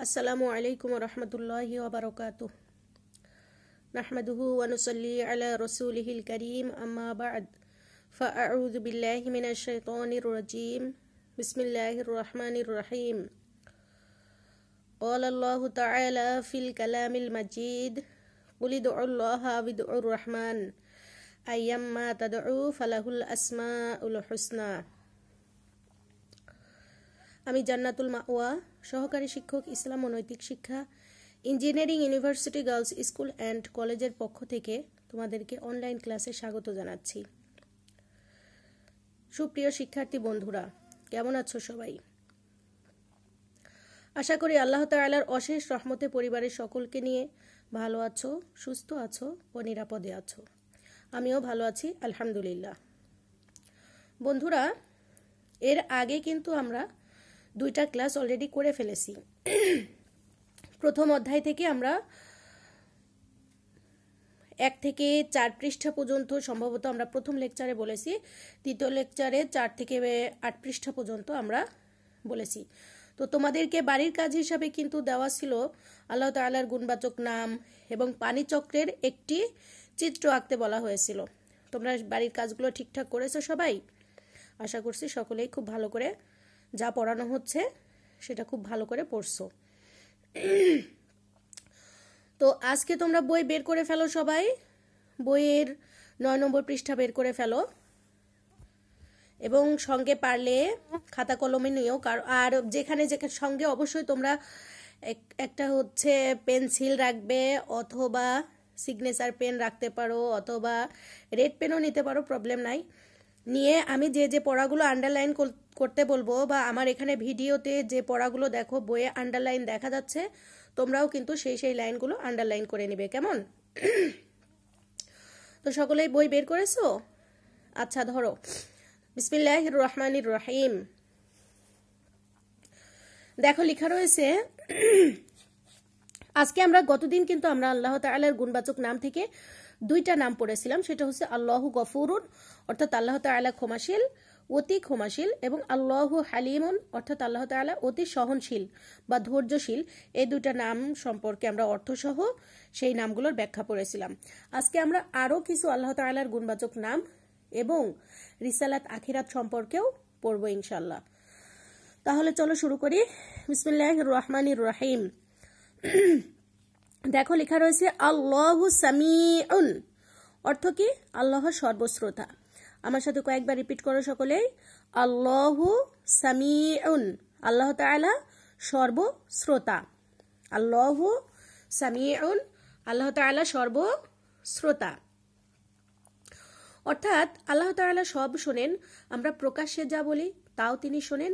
السلام عليكم ورحمة الله وبركاته نحمده ونصلي على رسوله الكريم أما بعد فأعوذ بالله من الشيطان الرجيم بسم الله الرحمن الرحيم قال الله تعالى في الكلام المجيد قل ادعوا الله وادعوا الرحمن أيما تدعوا فله الأسماء الحسنى আমি জান্নাতুল মাওয়া সহকারী শিক্ষক ইসলাম ও নৈতিক শিক্ষা engineering university girls school and কলেজের পক্ষ থেকে তোমাদেরকে অনলাইন ক্লাসে স্বাগত জানাচ্ছি সুপ্রিয় শিক্ষার্থী বন্ধুরা কেমন আছো সবাই আশা করি আল্লাহ তাআলার অশেষ রহমতে পরিবারের সকলকে নিয়ে ভালো আছো সুস্থ আছো ও নিরাপদে আছো আমিও ভালো আছি আলহামদুলিল্লাহ বন্ধুরা এর আগে কিন্তু আমরা দুইটা ক্লাস অলরেডি করে ফেলেছি প্রথম অধ্যায় থেকে আমরা এক থেকে চার পৃষ্ঠা পর্যন্ত সম্ভবত আমরা প্রথম লেকচারে বলেছি তৃতীয় লেকচারে চার থেকে আট পৃষ্ঠা পর্যন্ত আমরা বলেছি তো তোমাদেরকে বাড়ির কাজ হিসাবে কিন্তু দেওয়া ছিল আল্লাহ তাল্লাহার গুণবাচক নাম এবং পানিচক্রের একটি চিত্র আঁকতে বলা হয়েছিল তোমরা বাড়ির কাজগুলো ঠিকঠাক করেছো সবাই আশা করছি সকলেই খুব ভালো করে যা পড়ানো হচ্ছে সেটা খুব ভালো করে পড়ছো তো আজকে তোমরা বই বের করে ফেলো সবাই বইয়ের নয় নম্বর পৃষ্ঠা বের করে ফেলো এবং সঙ্গে পারলে খাতা কলমে নিয়েও কারণ আর যেখানে যেখানে সঙ্গে অবশ্যই তোমরা একটা হচ্ছে পেন্সিল রাখবে অথবা সিগনেচার পেন রাখতে পারো অথবা রেড পেনও নিতে পারো প্রবলেম নাই নিয়ে আমি যে যে পড়াগুলো আন্ডারলাইন করতে বলবো বা আমার এখানে ভিডিওতে যে পড়াগুলো দেখো বইয়ে আন্ডারলাইন দেখা যাচ্ছে তোমরাও কিন্তু সেই সেই লাইনগুলো আন্ডারলাইন করে নিবে কেমন তো সকলেই বই বের করেছো আচ্ছা ধরো বিসমিল্লাহ রহমান রহিম দেখো লেখা রয়েছে আজকে আমরা গতদিন কিন্তু আমরা আল্লাহ তাআলার গুণবাচক নাম থেকে দুইটা নাম পড়েছিলাম সেটা হচ্ছে আল্লাহ গফুরুন অর্থাৎ আল্লাহ তালা ক্ষমাশীল অতি ক্ষমাশীল এবং আল্লাহ হালিমুন অর্থাৎ আল্লাহ তালা অতি সহনশীল বা ধৈর্যশীল এই দুইটা নাম সম্পর্কে আমরা অর্থসহ সেই নামগুলোর ব্যাখ্যা পড়েছিলাম আজকে আমরা আরও কিছু আল্লাহ তালার গুণবাচক নাম এবং রিসালাত আখিরাত সম্পর্কেও পড়ব ইনশাল্লাহ তাহলে চলো শুরু করি বিসমুল্লাহ রহমানির রাহিম দেখো লেখা রয়েছে আল্লাহু সামিউন অর্থ কি আল্লাহ সর্বশ্রোতা আমার সাথে কয়েকবার রিপিট করো সকলেই আল্লাহু সামিউন আল্লাহ তাআলা সর্বশ্রোতা আল্লাহু সামিউন আল্লাহ তাআলা সর্বশ্রোতা অর্থাৎ আল্লাহ তাআলা সব শোনেন আমরা প্রকাশ্যে যা বলি তাও তিনি শোনেন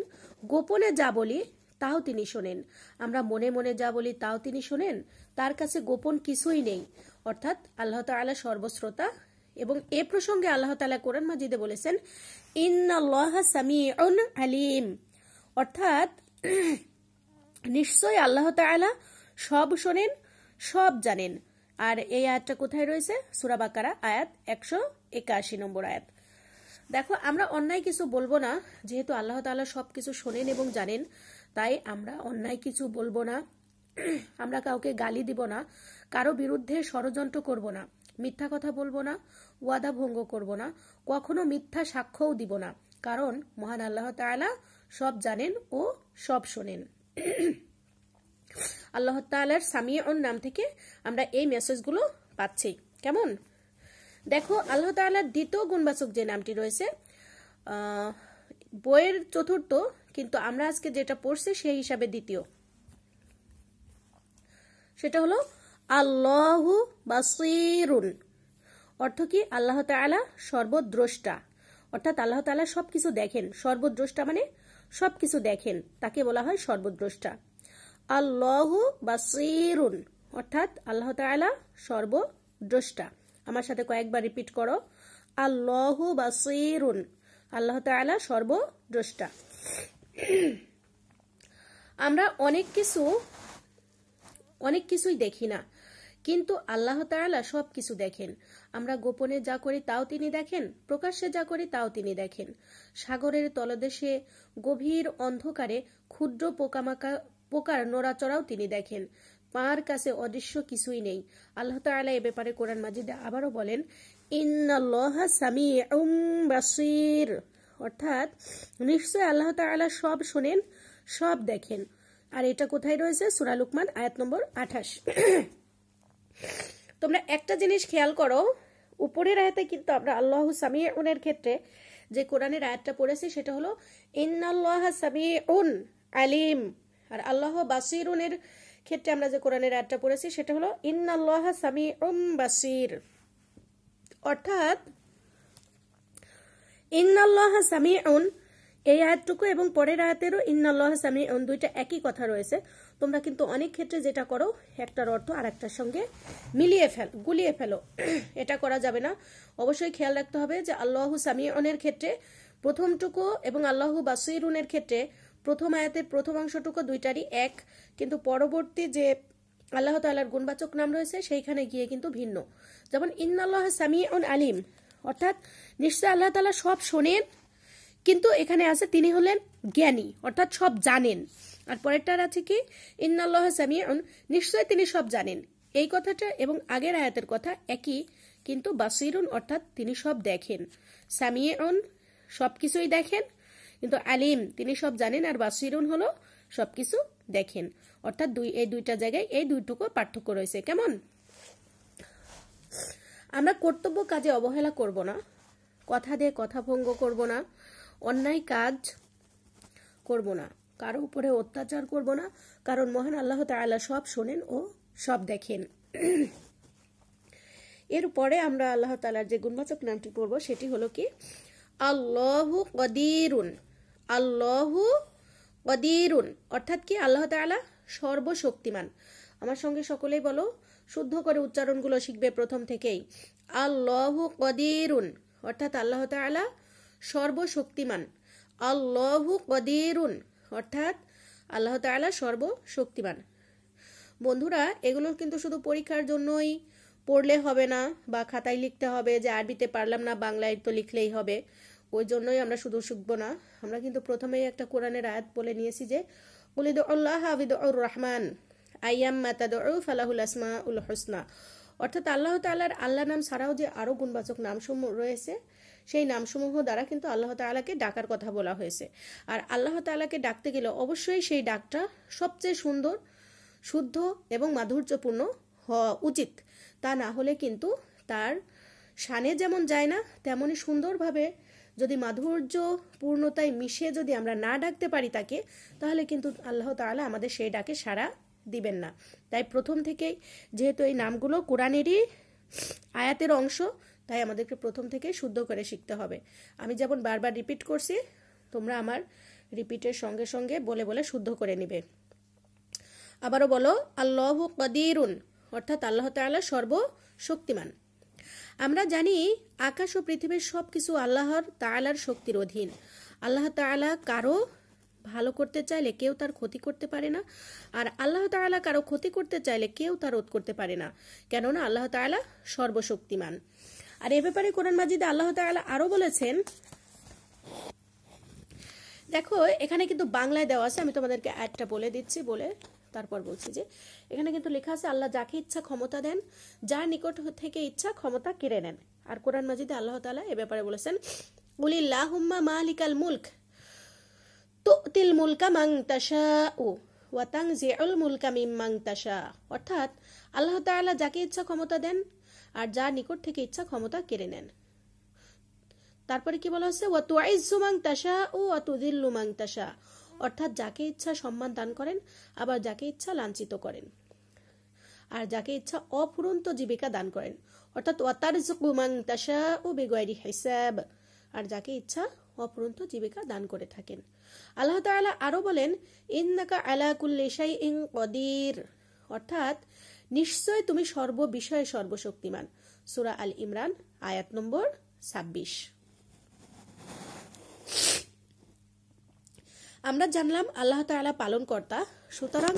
গোপনে যা বলি তাও তিনি শোনেন আমরা মনে মনে যা বলি তাও তিনি শোনেন তার কাছে গোপন কিছুই নেই অর্থাৎ আল্লাহ তালা সর্বশ্রোতা এবং এ প্রসঙ্গে আল্লাহ তালা কোরআন মাজিদে বলেছেন সামি আলিম অর্থাৎ নিশ্চয় আল্লাহ তালা সব শোনেন সব জানেন আর এই আয়াতটা কোথায় রয়েছে সুরাবাকারা আয়াত একশো একাশি নম্বর আয়াত দেখো আমরা অন্যায় কিছু বলবো না যেহেতু আল্লাহ তালা সব কিছু শোনেন এবং জানেন তাই আমরা অন্যায় কিছু বলবো না আমরা কাউকে গালি দিব না কারো বিরুদ্ধে ষড়যন্ত্র করব না মিথ্যা কথা বলবো না ওয়াদা ভঙ্গ করব না কখনো মিথ্যা সাক্ষ্যও দিব না কারণ মহান আল্লাহ তালা সব জানেন ও সব শোনেন আল্লাহ তালার সামিয়ন নাম থেকে আমরা এই মেসেজগুলো পাচ্ছি কেমন দেখো আল্লাহ তালার দ্বিতীয় গুণবাচক যে নামটি রয়েছে বইয়ের চতুর্থ কিন্তু আমরা আজকে যেটা পড়ছি সেই হিসাবে দ্বিতীয় সেটা হলো আল্লাহু বাসিরুন অর্থ কি আল্লাহ তালা সর্বদ্রষ্টা অর্থাৎ আল্লাহ তালা সবকিছু দেখেন সর্বদ্রষ্টা মানে সবকিছু দেখেন তাকে বলা হয় সর্বদ্রষ্টা আল্লাহু বাসিরুন অর্থাৎ আল্লাহ তালা সর্বদ্রষ্টা আমার সাথে কয়েকবার রিপিট করো আল্লাহু বাসিরুন আল্লাহ তালা সর্বদ্রষ্টা আমরা অনেক কিছু অনেক কিছুই দেখি না কিন্তু আল্লাহ তাআলা সব কিছু দেখেন আমরা গোপনে যা করি তাও তিনি দেখেন প্রকাশ্যে যা করি তাও তিনি দেখেন সাগরের তলদেশে গভীর অন্ধকারে ক্ষুদ্র পোকামাকা পোকার নড়াচড়াও তিনি দেখেন পাঁর কাছে অদৃশ্য কিছুই নেই আল্লাহ তাআলা এ ব্যাপারে কোরআন মাজিদে আবারও বলেন অর্থাৎ নিশ্চয় আল্লাহ তালা সব শোনেন সব দেখেন আর এটা কোথায় রয়েছে সুরা লুকমান আয়াত নম্বর আঠাশ তোমরা একটা জিনিস খেয়াল করো উপরের আয়াতে কিন্তু আমরা আল্লাহ সামি উনের ক্ষেত্রে যে কোরআনের আয়াতটা পড়েছি সেটা হলো ইন্নাল্লাহ সামি উন আলিম আর আল্লাহ বাসির উনের ক্ষেত্রে আমরা যে কোরআনের আয়াতটা পড়েছি সেটা হলো ইন্নাল্লাহ সামি উম বাসির অর্থাৎ ইন্নাল্লাহ সামি উন এই আয়াতটুকু এবং পরের আয়াতেরও ইন্নাল্লাহ সামি দুইটা একই কথা রয়েছে তোমরা কিন্তু অনেক ক্ষেত্রে যেটা করো একটার অর্থ আর একটার সঙ্গে মিলিয়ে ফেল গুলিয়ে ফেলো এটা করা যাবে না অবশ্যই খেয়াল রাখতে হবে যে আল্লাহ সামি অনের ক্ষেত্রে প্রথমটুকু এবং আল্লাহ বাসুইরুনের ক্ষেত্রে প্রথম আয়াতের প্রথম অংশটুকু দুইটারই এক কিন্তু পরবর্তী যে আল্লাহ তাল্লাহার গুণবাচক নাম রয়েছে সেইখানে গিয়ে কিন্তু ভিন্ন যেমন ইন্নাল্লাহ সামি আলিম অর্থাৎ নিশ্চয় আল্লাহ তালা সব শোনেন কিন্তু এখানে আছে তিনি হলেন জ্ঞানী অর্থাৎ সব জানেন আর পরেরটার আছে কি ইন্নাল্লাহ সামিউন নিশ্চয় তিনি সব জানেন এই কথাটা এবং আগের আয়াতের কথা একই কিন্তু বাসিরুন অর্থাৎ তিনি সব দেখেন সামিউন সব কিছুই দেখেন কিন্তু আলিম তিনি সব জানেন আর বাসিরুন হলো সব কিছু দেখেন অর্থাৎ দুই এই দুইটা জায়গায় এই দুইটুকু পার্থক্য রয়েছে কেমন আমরা কর্তব্য কাজে অবহেলা করব না কথা দিয়ে কথা ভঙ্গ করব না অন্যায় কাজ করব না কারো উপরে অত্যাচার করব না কারণ মহান আল্লাহ তাআলা সব শোনেন ও সব দেখেন এরপরে আমরা আল্লাহ তালার যে গুণবাচক নামটি পড়ব সেটি হলো কি আল্লাহ কদিরুন আল্লাহ কদিরুন অর্থাৎ কি আল্লাহ তালা সর্বশক্তিমান আমার সঙ্গে সকলেই বলো শুদ্ধ করে উচ্চারণগুলো শিখবে প্রথম থেকেই আল্লাহ কদিরুন অর্থাৎ আল্লাহ তালা সর্বশক্তিমান আল্লাহু কদিরুন অর্থাৎ আল্লাহ তালা সর্বশক্তিমান বন্ধুরা এগুলো কিন্তু শুধু পরীক্ষার জন্যই পড়লে হবে না বা খাতায় লিখতে হবে যে আরবিতে পারলাম না বাংলায় তো লিখলেই হবে ওই জন্যই আমরা শুধু শিখবো না আমরা কিন্তু প্রথমেই একটা কোরআনের আয়াত বলে নিয়েছি যে উলিদ আল্লাহ আবিদ রহমান আইয়াম মাতাদ ফালাহুল আসমা উল হোসনা অর্থাৎ আল্লাহ তাল্লাহার আল্লাহ নাম ছাড়াও যে আরও গুণবাচক নামসমূহ রয়েছে সেই নামসমূহ দ্বারা কিন্তু আল্লাহ তালাকে ডাকার কথা বলা হয়েছে আর আল্লাহ তালাকে ডাকতে গেলে অবশ্যই সেই ডাকটা সবচেয়ে সুন্দর শুদ্ধ এবং মাধুর্যপূর্ণ হওয়া উচিত তা না হলে কিন্তু তার সানে যেমন যায় না তেমনই সুন্দরভাবে যদি মাধুর্য পূর্ণতায় মিশে যদি আমরা না ডাকতে পারি তাকে তাহলে কিন্তু আল্লাহ তালা আমাদের সেই ডাকে সারা দিবেন না তাই প্রথম থেকেই যেহেতু এই নামগুলো কোরআনেরই আয়াতের অংশ তাই আমাদেরকে প্রথম থেকে শুদ্ধ করে শিখতে হবে আমি যেমন বারবার রিপিট করছি তোমরা আমার রিপিটের সঙ্গে সঙ্গে বলে বলে শুদ্ধ করে নিবে আবারও বলো আল্লাহ কদিরুন অর্থাৎ আল্লাহ তাল্লাহ সর্বশক্তিমান আমরা জানি আকাশ ও পৃথিবীর সব কিছু আল্লাহর তালার শক্তির অধীন আল্লাহ তালা কারো ভালো করতে চাইলে কেউ তার ক্ষতি করতে পারে না আর আল্লাহ তাআলা কারো ক্ষতি করতে চাইলে কেউ তা রোধ করতে পারে না কেননা আল্লাহ তাআলা সর্বশক্তিমান আর এ ব্যাপারে কোরআন মাজিদ আল্লাহ তালা আরও বলেছেন দেখো এখানে কিন্তু বাংলায় দেওয়া আছে আমি তোমাদেরকে অ্যাডটা বলে দিচ্ছি বলে তারপর বলছি যে এখানে কিন্তু লেখা আছে আল্লাহ যাকে ইচ্ছা ক্ষমতা দেন যার নিকট থেকে ইচ্ছা ক্ষমতা কেড়ে নেন আর কোরআন মাজিদে আল্লাহ তালা এ ব্যাপারে বলেছেন মা মালিকাল মুল্ক তুতিল মুলকা মাংতাসা ও ওয়াতাং জিউল মুলকা মিম মাংতাসা অর্থাৎ আল্লাহ তাআলা যাকে ইচ্ছা ক্ষমতা দেন আর যা নিকট থেকে ইচ্ছা ক্ষমতা কেড়ে নেন তারপরে কি বলা হচ্ছে ওয়াতু আইজু মাংতাসা ও অতুদিল্লু মাংতাসা অর্থাৎ যাকে ইচ্ছা সম্মান দান করেন আবার যাকে ইচ্ছা লাঞ্ছিত করেন আর যাকে ইচ্ছা অফুরন্ত জীবিকা দান করেন অর্থাৎ মাং তাশা ও বেগয়ারি হিসাব আর যাকে ইচ্ছা অফুরন্ত জীবিকা দান করে থাকেন আল্লাহ তালা আরো বলেন ইন্নাকা আলাকুল্লেশাই ইং কদির অর্থাৎ নিশ্চয় তুমি সর্ববিষয়ে সর্বশক্তিমান সুরা আল ইমরান আয়াত নম্বর ছাব্বিশ আমরা জানলাম আল্লাহ তালা পালন কর্তা সুতরাং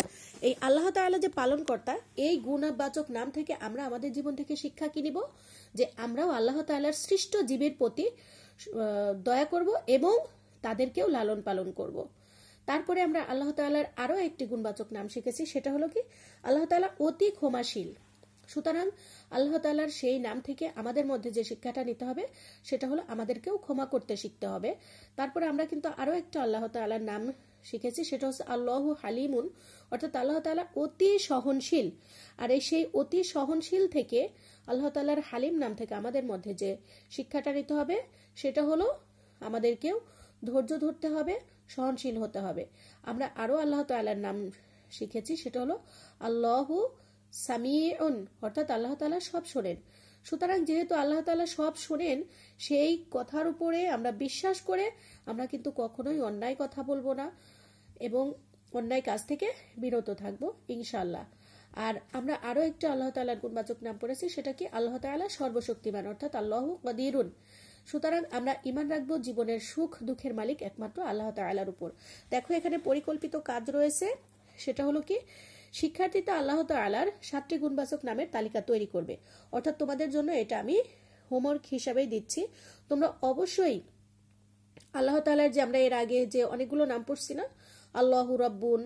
এই আল্লাহ তালা যে পালন কর্তা এই গুণাবাচক নাম থেকে আমরা আমাদের জীবন থেকে শিক্ষা কিনিব যে আমরাও আল্লাহ তালার সৃষ্ট জীবের প্রতি দয়া করব এবং তাদেরকেও লালন পালন করব তারপরে আমরা আল্লাহ তাল্লাহার আরও একটি গুণবাচক নাম শিখেছি সেটা হলো কি আল্লাহ তাল্লাহ অতি ক্ষমাশীল সুতরাং আল্লাহ তাল্লাহার সেই নাম থেকে আমাদের মধ্যে যে শিক্ষাটা নিতে হবে সেটা হলো আমাদেরকেও ক্ষমা করতে শিখতে হবে তারপরে আমরা কিন্তু আরও একটা আল্লাহ তাল্লাহার নাম শিখেছি সেটা হচ্ছে আল্লাহ হালিমুন অর্থাৎ আল্লাহ তাল্লাহ অতি সহনশীল আর এই সেই অতি সহনশীল থেকে আল্লাহ তালার হালিম নাম থেকে আমাদের মধ্যে যে শিক্ষাটা নিতে হবে সেটা হলো আমাদেরকেও ধৈর্য ধরতে হবে সহনশীল হতে হবে আমরা আরও আল্লাহ তাল্লাহার নাম শিখেছি সেটা হলো আল্লাহ সামিউন অর্থাৎ আল্লাহ তালা সব শোনেন সুতরাং যেহেতু আল্লাহ তালা সব শোনেন সেই কথার উপরে আমরা বিশ্বাস করে আমরা কিন্তু কখনোই অন্যায় কথা বলবো না এবং অন্যায় কাজ থেকে বিরত থাকবো ইনশাল্লাহ আর আমরা আরও একটা আল্লাহ তালার গুণবাচক নাম পড়েছি সেটা কি আল্লাহ তাল্লাহ সর্বশক্তিমান অর্থাৎ আল্লাহ কদিরুন সুতরাং আমরা ইমান রাখবো জীবনের সুখ দুঃখের মালিক একমাত্র আল্লাহ তালার উপর দেখো এখানে পরিকল্পিত কাজ রয়েছে সেটা হলো কি শিক্ষার্থীতে আল্লাহ তালার সাতটি গুণবাচক নামের তালিকা তৈরি করবে অর্থাৎ তোমাদের জন্য এটা আমি হোমওয়ার্ক হিসাবেই দিচ্ছি তোমরা অবশ্যই আল্লাহ তালার যে আমরা এর আগে যে অনেকগুলো নাম পড়ছি না আল্লাহ রব্বুন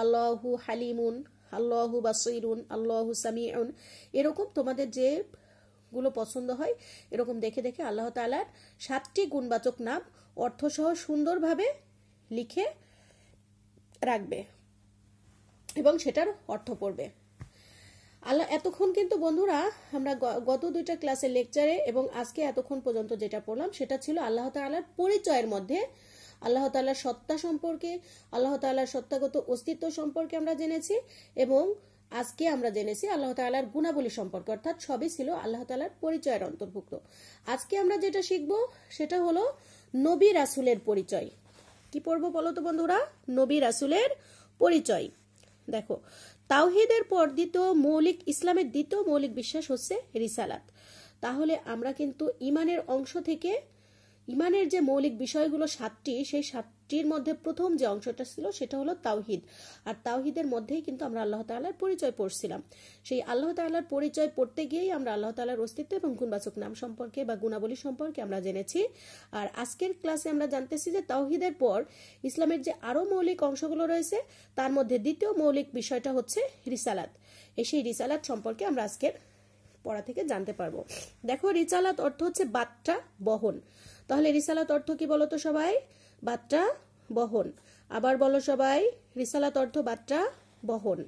আল্লাহু হালিমুন আল্লাহু বাসইরুন আল্লাহু সামিউন এরকম তোমাদের যে গুলো পছন্দ হয় এরকম দেখে দেখে আল্লাহ তালার সাতটি গুণবাচক নাম অর্থসহ সুন্দরভাবে লিখে রাখবে এবং সেটার অর্থ পড়বে আল্লাহ এতক্ষণ কিন্তু বন্ধুরা আমরা গত দুইটা ক্লাসের লেকচারে এবং আজকে এতক্ষণ পর্যন্ত যেটা পড়লাম সেটা ছিল আল্লাহ তালার পরিচয়ের মধ্যে আল্লাহ তাল্লাহ সত্তা সম্পর্কে আল্লাহ তাল্লাহ সত্তাগত অস্তিত্ব সম্পর্কে আমরা জেনেছি এবং আজকে আমরা জেনেছি আল্লাহ তালার গুণাবলী সম্পর্কে অর্থাৎ সবই ছিল আল্লাহ তালার পরিচয়ের অন্তর্ভুক্ত আজকে আমরা যেটা শিখব সেটা হলো নবী রাসুলের পরিচয় কি পড়বো বলো তো বন্ধুরা নবী রাসুলের পরিচয় দেখো তাওহিদের পর দ্বিতীয় মৌলিক ইসলামের দ্বিতীয় মৌলিক বিশ্বাস হচ্ছে রিসালাত তাহলে আমরা কিন্তু ইমানের অংশ থেকে ইমানের যে মৌলিক বিষয়গুলো সাতটি সেই সাত টির মধ্যে প্রথম যে অংশটা ছিল সেটা হলো তাওহিদ আর তাওহিদের মধ্যেই কিন্তু আমরা আল্লাহ তাল্লাহার পরিচয় পড়ছিলাম সেই আল্লাহ তাল্লাহার পরিচয় পড়তে গিয়েই আমরা আল্লাহ তাল্লাহার অস্তিত্ব এবং গুণবাচক নাম সম্পর্কে বা গুণাবলী সম্পর্কে আমরা জেনেছি আর আজকের ক্লাসে আমরা জানতেছি যে তাওহিদের পর ইসলামের যে আরও মৌলিক অংশগুলো রয়েছে তার মধ্যে দ্বিতীয় মৌলিক বিষয়টা হচ্ছে রিসালাত এই সেই রিসালাত সম্পর্কে আমরা আজকের পড়া থেকে জানতে পারবো দেখো রিসালাত অর্থ হচ্ছে বার্তা বহন তাহলে রিসালাত অর্থ কি বলতো সবাই বার্তা বহন আবার বলো সবাই রিসালাত অর্থ বার্তা বহন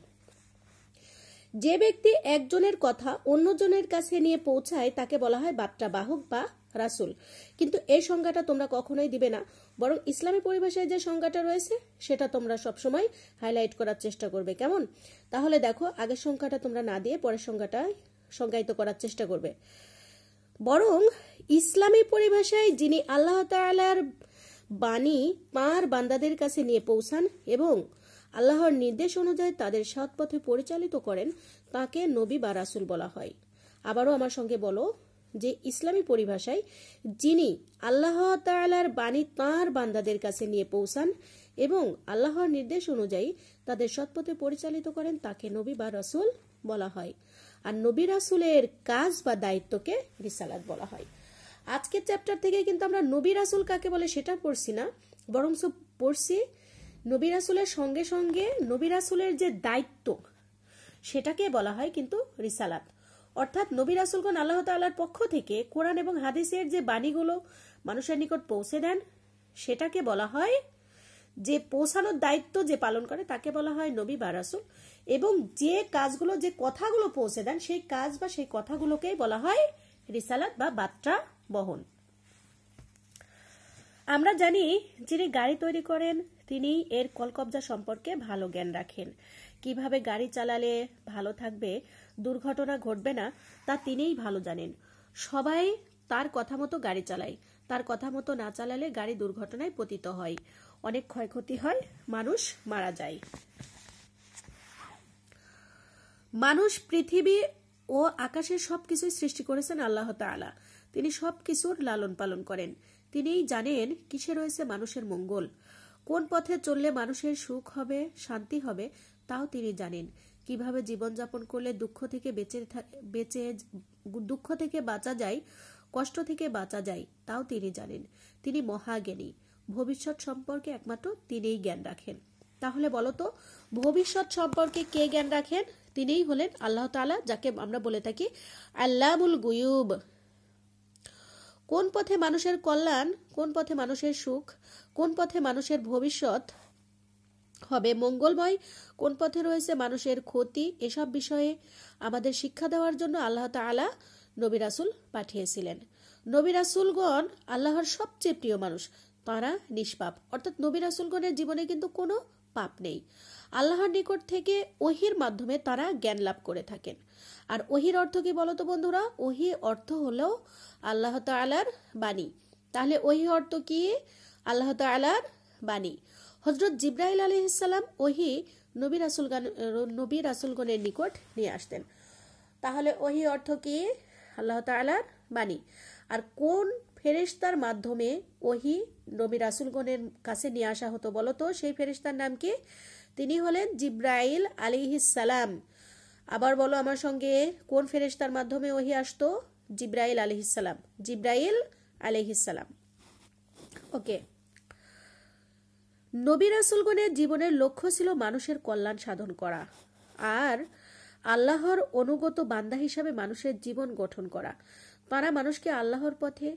যে ব্যক্তি একজনের কথা অন্যজনের কাছে নিয়ে পৌঁছায় তাকে বলা হয় বার্তা বাহক বা রাসুল কিন্তু এই সংজ্ঞাটা তোমরা কখনোই দিবে না বরং ইসলামী পরিভাষায় যে সংজ্ঞাটা রয়েছে সেটা তোমরা সবসময় হাইলাইট করার চেষ্টা করবে কেমন তাহলে দেখো আগের সংখ্যাটা তোমরা না দিয়ে পরের সংখ্যাটা সংজ্ঞায়িত করার চেষ্টা করবে বরং ইসলামী পরিভাষায় যিনি আল্লাহ তালার বাণী তাঁর বান্দাদের কাছে নিয়ে পৌঁছান এবং আল্লাহর নির্দেশ অনুযায়ী তাদের সৎ পথে পরিচালিত করেন তাকে নবী বা রাসুল বলা হয় আবারও আমার সঙ্গে বলো যে ইসলামী পরিভাষায় যিনি আল্লাহ তালার বাণী তাঁর বান্দাদের কাছে নিয়ে পৌঁছান এবং আল্লাহর নির্দেশ অনুযায়ী তাদের সৎপথে পরিচালিত করেন তাকে নবী বা রসুল বলা হয় আর নবী রাসুলের কাজ বা দায়িত্বকে রিসালাত বলা হয় আজকের চ্যাপ্টার থেকে কিন্তু আমরা নবী রাসুল কাকে বলে সেটা পড়ছি না বরং পড়ছি নবী রাসুলের সঙ্গে সঙ্গে নবী রাসুলের যে দায়িত্ব সেটাকে বলা হয় কিন্তু রিসালাত অর্থাৎ নবী রাসুলগণ আল্লাহ তাল্লার পক্ষ থেকে কোরআন এবং হাদিসের যে বাণীগুলো মানুষের নিকট পৌঁছে দেন সেটাকে বলা হয় যে পৌঁছানোর দায়িত্ব যে পালন করে তাকে বলা হয় নবী বা রাসুল এবং যে কাজগুলো যে কথাগুলো পৌঁছে দেন সেই কাজ বা সেই কথাগুলোকেই বলা হয় রিসালাত বা বাত্রা বহন আমরা জানি যিনি গাড়ি তৈরি করেন তিনি এর কলকবজা সম্পর্কে ভালো জ্ঞান রাখেন কিভাবে গাড়ি চালালে ভালো থাকবে দুর্ঘটনা ঘটবে না তা তিনিই ভালো জানেন সবাই তার কথা মতো গাড়ি চালায় তার কথা মতো না চালালে গাড়ি দুর্ঘটনায় পতিত হয় অনেক ক্ষয়ক্ষতি হয় মানুষ মারা যায় মানুষ পৃথিবী ও আকাশের সবকিছুই সৃষ্টি করেছেন আল্লাহ তালা তিনি সব কিছুর লালন পালন করেন তিনিই জানেন কিসে রয়েছে মানুষের মঙ্গল কোন পথে চললে মানুষের সুখ হবে শান্তি হবে তাও তিনি জানেন কিভাবে জীবনযাপন করলে দুঃখ থেকে বেঁচে বেঁচে দুঃখ থেকে বাঁচা যায় কষ্ট থেকে বাঁচা যায় তাও তিনি জানেন তিনি মহাজ্ঞানী ভবিষ্যৎ সম্পর্কে একমাত্র তিনিই জ্ঞান রাখেন তাহলে বলতো ভবিষ্যৎ সম্পর্কে কে জ্ঞান রাখেন তিনিই হলেন আল্লাহ তালা যাকে আমরা বলে থাকি আল্লাহুল গুয়ুব কোন পথে মানুষের কল্যাণ কোন পথে মানুষের সুখ কোন পথে মানুষের ভবিষ্যৎ হবে মঙ্গলময় কোন পথে রয়েছে মানুষের ক্ষতি এসব বিষয়ে আমাদের শিক্ষা দেওয়ার জন্য আল্লাহ তালা নবী রাসুল পাঠিয়েছিলেন নবী রাসুলগণ আল্লাহর সবচেয়ে প্রিয় মানুষ তাঁরা নিষ্পাপ অর্থাৎ নবী রাসুলগণের জীবনে কিন্তু কোনো পাপ নেই আল্লাহর নিকট থেকে ওহির মাধ্যমে তারা জ্ঞান লাভ করে থাকেন আর ওহির অর্থ কি বলতো বন্ধুরা ওহি অর্থ হলো আল্লাহ তালার বাণী তাহলে ওহি অর্থ কি আল্লাহ তালার বাণী হজরত জিব্রাহিল আলহিসাল্লাম ওহি নবী রাসুল নবী রাসুলগণের নিকট নিয়ে আসতেন তাহলে ওহি অর্থ কি আল্লাহ তালার বাণী আর কোন ফেরিস্তার মাধ্যমে ওহি নবী রাসুলগণের কাছে নিয়ে আসা হতো বলতো সেই ফেরিস্তার নাম কি তিনি হলেন জিব্রাইল আলিহিসাল্লাম সালাম আবার বলো আমার সঙ্গে কোন ফেরেস্তার মাধ্যমে ওহি আসতো জিব্রাইল আলহিসাল্লাম জিব্রাইল আলহিসাল্লাম ওকে নবী রাসুলগণের জীবনের লক্ষ্য ছিল মানুষের কল্যাণ সাধন করা আর আল্লাহর অনুগত বান্দা হিসাবে মানুষের জীবন গঠন করা তারা মানুষকে আল্লাহর পথে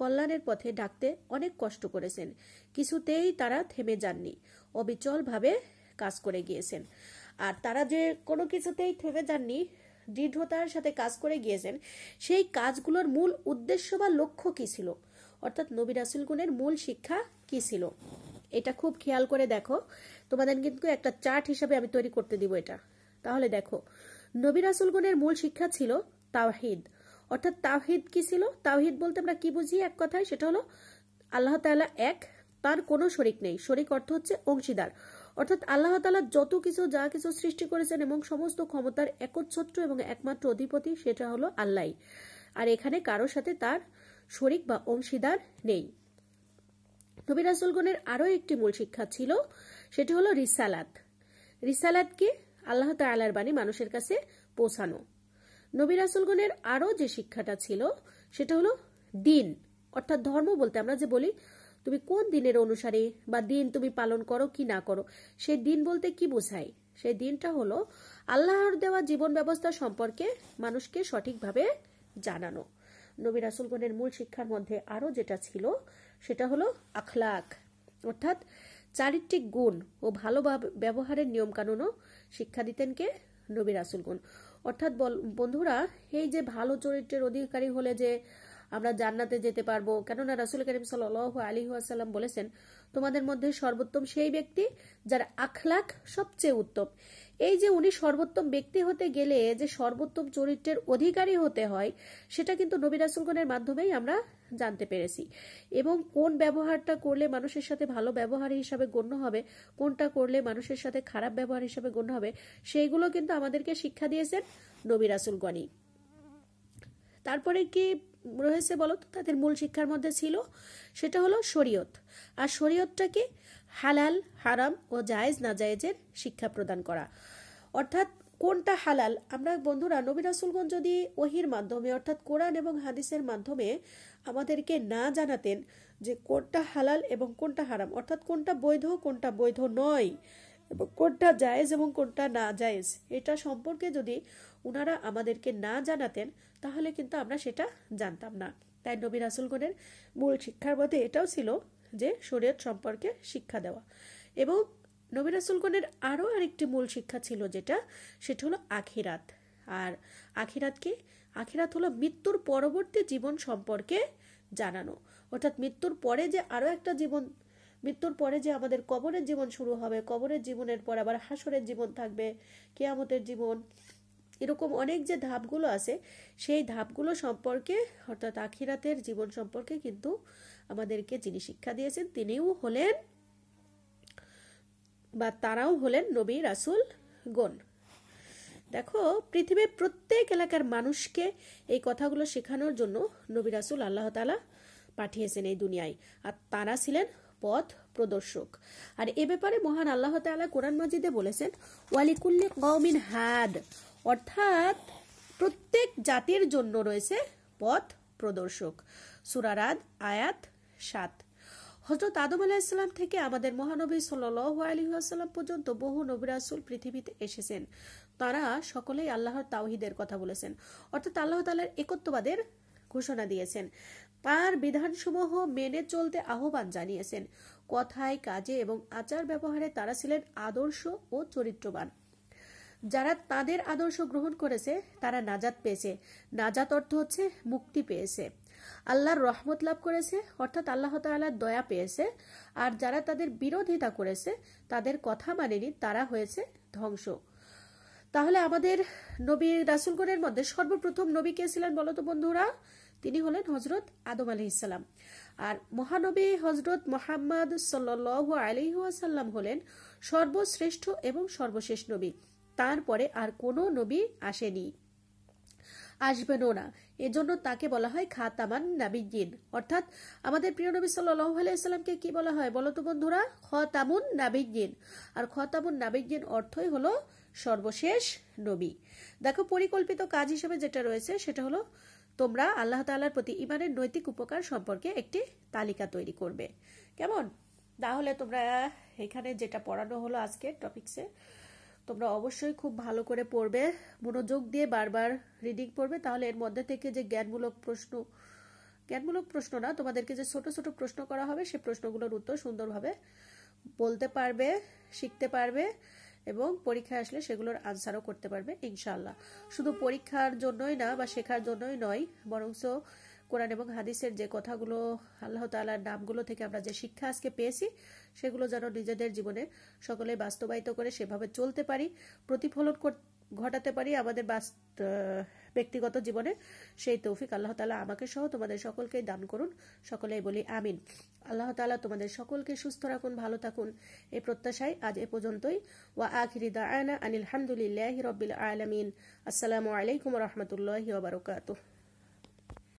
কল্যাণের পথে ডাকতে অনেক কষ্ট করেছেন কিছুতেই তারা থেমে যাননি অবিচলভাবে কাজ করে গিয়েছেন আর তারা যে কোনো কিছুতেই থেমে যাননি দৃঢ়তার সাথে কাজ করে গিয়েছেন সেই কাজগুলোর মূল উদ্দেশ্য বা লক্ষ্য কি ছিল অর্থাৎ নবী রাসুল গুণের মূল শিক্ষা কি ছিল এটা খুব খেয়াল করে দেখো তোমাদের কিন্তু একটা চার্ট হিসাবে আমি তৈরি করতে দিব এটা তাহলে দেখো নবী রাসুল গুণের মূল শিক্ষা ছিল তাওহিদ অর্থাৎ তাওহিদ কি ছিল তাওহিদ বলতে আমরা কি বুঝি এক কথায় সেটা হলো আল্লাহ তাআলা এক তার কোনো শরিক নেই শরিক অর্থ হচ্ছে অংশীদার অর্থাৎ আল্লাহ তালা যত কিছু যা কিছু সৃষ্টি করেছেন এবং সমস্ত ক্ষমতার একচ্ছত্র এবং একমাত্র অধিপতি সেটা হলো আল্লাহ আর এখানে কারো সাথে তার শরিক বা অংশীদার নেই নবী রাসুলগণের আরও একটি মূল শিক্ষা ছিল সেটি হলো রিসালাত রিসালাতকে আল্লাহ তালার বাণী মানুষের কাছে পৌঁছানো নবী রাসুলগণের আরও যে শিক্ষাটা ছিল সেটা হলো দিন অর্থাৎ ধর্ম বলতে আমরা যে বলি তুমি কোন দিনের অনুসারে বা দিন তুমি পালন করো কি না করো সেই দিন বলতে কি বোঝায় সেই দিনটা হলো আল্লাহর দেওয়া জীবন ব্যবস্থা সম্পর্কে মানুষকে সঠিকভাবে জানানো নবী রাসুলগণের মূল শিক্ষার মধ্যে আরও যেটা ছিল সেটা হলো আখলাক অর্থাৎ চারিত্রিক গুণ ও ভালো ব্যবহারের নিয়মকানুনও শিক্ষা দিতেন কে নবী রাসুলগণ অর্থাৎ বন্ধুরা এই যে ভালো চরিত্রের অধিকারী হলে যে আমরা জান্নাতে যেতে পারবো কেননা রাসুল করিম সাল্লাহ আলী আসাল্লাম বলেছেন তোমাদের মধ্যে সর্বোত্তম সেই ব্যক্তি যার আখলাখ সবচেয়ে উত্তম এই যে উনি সর্বোত্তম ব্যক্তি হতে গেলে যে সর্বোত্তম চরিত্রের অধিকারী হতে হয় সেটা কিন্তু নবী রাসুলগণের মাধ্যমেই আমরা জানতে পেরেছি এবং কোন ব্যবহারটা করলে মানুষের সাথে ভালো ব্যবহার হিসাবে গণ্য হবে কোনটা করলে মানুষের সাথে খারাপ ব্যবহার হিসাবে গণ্য হবে সেইগুলো কিন্তু আমাদেরকে শিক্ষা দিয়েছেন নবী রাসুলগণই তারপরে কি রয়েছে বলো তো তাদের মূল শিক্ষার মধ্যে ছিল সেটা হলো শরীয়ত আর শরীয়তটাকে হালাল হারাম ও জায়েজ না জায়েজের শিক্ষা প্রদান করা অর্থাৎ কোনটা হালাল আমরা বন্ধুরা নবী রাসুলগঞ্জ যদি ওহির মাধ্যমে অর্থাৎ কোরআন এবং হাদিসের মাধ্যমে আমাদেরকে না জানাতেন যে কোনটা হালাল এবং কোনটা হারাম অর্থাৎ কোনটা বৈধ কোনটা বৈধ নয় এবং কোনটা জায়েজ এবং কোনটা না জায়েজ এটা সম্পর্কে যদি ওনারা আমাদেরকে না জানাতেন তাহলে কিন্তু আমরা সেটা জানতাম না তাই নবী রাসুলগণের মূল শিক্ষার মধ্যে এটাও ছিল যে শরীয়ত সম্পর্কে শিক্ষা দেওয়া এবং নবী রাসুলগণের আরও আরেকটি মূল শিক্ষা ছিল যেটা সেটা হলো আখিরাত আর আখিরাত কি আখিরাত হলো মৃত্যুর পরবর্তী জীবন সম্পর্কে জানানো অর্থাৎ মৃত্যুর পরে যে আরও একটা জীবন মৃত্যুর পরে যে আমাদের কবরের জীবন শুরু হবে কবরের জীবনের পর আবার হাসরের জীবন থাকবে কেয়ামতের জীবন এরকম অনেক যে ধাপগুলো আছে সেই ধাপগুলো সম্পর্কে অর্থাৎ আখিরাতের জীবন সম্পর্কে কিন্তু আমাদেরকে যিনি শিক্ষা দিয়েছেন তিনিও হলেন বা তারাও হলেন নবী রাসুল গন দেখো পৃথিবীর প্রত্যেক এলাকার মানুষকে এই কথাগুলো শেখানোর জন্য নবী রাসুল আল্লাহ তালা পাঠিয়েছেন এই দুনিয়ায় আর তারা ছিলেন পথ প্রদর্শক আর এ ব্যাপারে মহান আল্লাহ তালা কোরআন মাজিদে বলেছেন ওয়ালিকুল্লি কমিন হাদ অর্থাৎ প্রত্যেক জাতির জন্য রয়েছে পথ প্রদর্শক সুরারাদ আয়াত সাত হজরত আদম আলাহ ইসলাম থেকে আমাদের মহানবী সাল্লু আলহিহাসাল্লাম পর্যন্ত বহু নবিরাসুল পৃথিবীতে এসেছেন তারা সকলেই আল্লাহর তাওহিদের কথা বলেছেন অর্থাৎ আল্লাহ তালার একত্ববাদের ঘোষণা দিয়েছেন তার বিধানসমূহ মেনে চলতে আহ্বান জানিয়েছেন কথায় কাজে এবং আচার ব্যবহারে তারা ছিলেন আদর্শ ও চরিত্রবান যারা তাদের আদর্শ গ্রহণ করেছে তারা নাজাত পেয়েছে নাজাত অর্থ হচ্ছে মুক্তি পেয়েছে আল্লাহর রহমত লাভ করেছে অর্থাৎ আল্লাহ তাল্লাহ দয়া পেয়েছে আর যারা তাদের বিরোধিতা করেছে তাদের কথা মানেনি তারা হয়েছে ধ্বংস তাহলে আমাদের নবী রাসুলগণের মধ্যে সর্বপ্রথম নবী কে ছিলেন বলতো বন্ধুরা তিনি হলেন হজরত আদম আলি ইসাল্লাম আর মহানবী হজরত মোহাম্মদ সাল্লু আলিহাসাল্লাম হলেন সর্বশ্রেষ্ঠ এবং সর্বশেষ নবী তারপরে আর কোনো নবী আসেনি আসবেনও না এজন্য তাকে বলা হয় খাতামান নাবিগিন অর্থাৎ আমাদের প্রিয় নবী সাল্লাহ আলাইসাল্লামকে কি বলা হয় বলো তো বন্ধুরা খতামুন নাবিগিন আর খতামুন নাবিগিন অর্থই হলো সর্বশেষ নবী দেখো পরিকল্পিত কাজ হিসেবে যেটা রয়েছে সেটা হলো তোমরা আল্লাহ তাল্লাহার প্রতি ইমানের নৈতিক উপকার সম্পর্কে একটি তালিকা তৈরি করবে কেমন তাহলে তোমরা এখানে যেটা পড়ানো হলো আজকের টপিক্সে তোমরা অবশ্যই খুব ভালো করে পড়বে মনোযোগ দিয়ে বারবার রিডিং পড়বে তাহলে এর মধ্যে থেকে যে জ্ঞানমূলক প্রশ্ন জ্ঞানমূলক প্রশ্ন না তোমাদেরকে যে ছোট ছোট প্রশ্ন করা হবে সে প্রশ্নগুলোর উত্তর সুন্দরভাবে বলতে পারবে শিখতে পারবে এবং পরীক্ষায় আসলে সেগুলোর আনসারও করতে পারবে ইনশাল্লাহ শুধু পরীক্ষার জন্যই না বা শেখার জন্যই নয় বরং কোরআন এবং হাদিসের যে কথাগুলো আল্লাহ তালার নামগুলো থেকে আমরা যে শিক্ষা আজকে পেয়েছি সেগুলো যেন নিজেদের জীবনে সকলে বাস্তবায়িত করে সেভাবে চলতে পারি প্রতিফলন ঘটাতে পারি আমাদের ব্যক্তিগত জীবনে সেই তৌফিক আল্লাহ তালা আমাকে সহ তোমাদের সকলকেই দান করুন সকলেই বলি আমিন আল্লাহ তালা তোমাদের সকলকে সুস্থ রাখুন ভালো থাকুন এই প্রত্যাশায় আজ এ পর্যন্তই ওয়া আখিরি দা আনা আনিল হামদুলিল্লাহ রবিল আলমিন আসসালামু আলাইকুম রহমতুল্লাহ ওবরকাত